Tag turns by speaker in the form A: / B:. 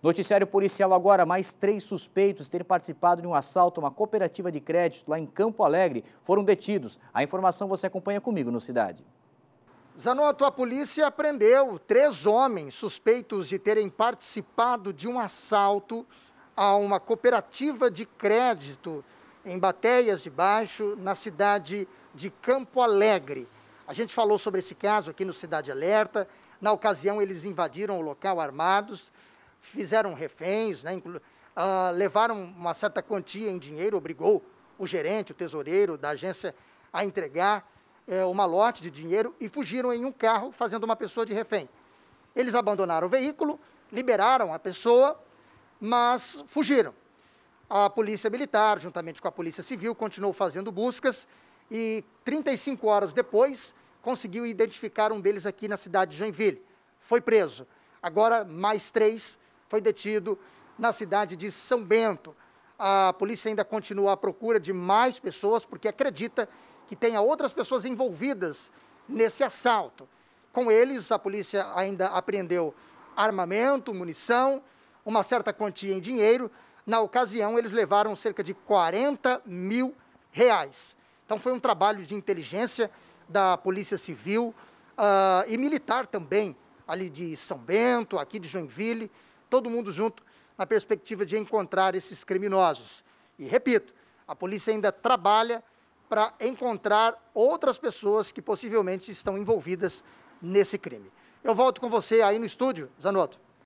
A: Noticiário policial agora, mais três suspeitos terem participado de um assalto a uma cooperativa de crédito lá em Campo Alegre foram detidos. A informação você acompanha comigo no Cidade. Zanotto, a polícia prendeu três homens suspeitos de terem participado de um assalto a uma cooperativa de crédito em Batéias de Baixo, na cidade de Campo Alegre. A gente falou sobre esse caso aqui no Cidade Alerta. Na ocasião, eles invadiram o local armados fizeram reféns, né, uh, levaram uma certa quantia em dinheiro, obrigou o gerente, o tesoureiro da agência a entregar eh, uma lote de dinheiro e fugiram em um carro fazendo uma pessoa de refém. Eles abandonaram o veículo, liberaram a pessoa, mas fugiram. A polícia militar, juntamente com a polícia civil, continuou fazendo buscas e 35 horas depois conseguiu identificar um deles aqui na cidade de Joinville. Foi preso. Agora mais três foi detido na cidade de São Bento. A polícia ainda continua à procura de mais pessoas, porque acredita que tenha outras pessoas envolvidas nesse assalto. Com eles, a polícia ainda apreendeu armamento, munição, uma certa quantia em dinheiro. Na ocasião, eles levaram cerca de 40 mil reais. Então, foi um trabalho de inteligência da Polícia Civil uh, e militar também, ali de São Bento, aqui de Joinville, todo mundo junto na perspectiva de encontrar esses criminosos. E repito, a polícia ainda trabalha para encontrar outras pessoas que possivelmente estão envolvidas nesse crime. Eu volto com você aí no estúdio, Zanotto.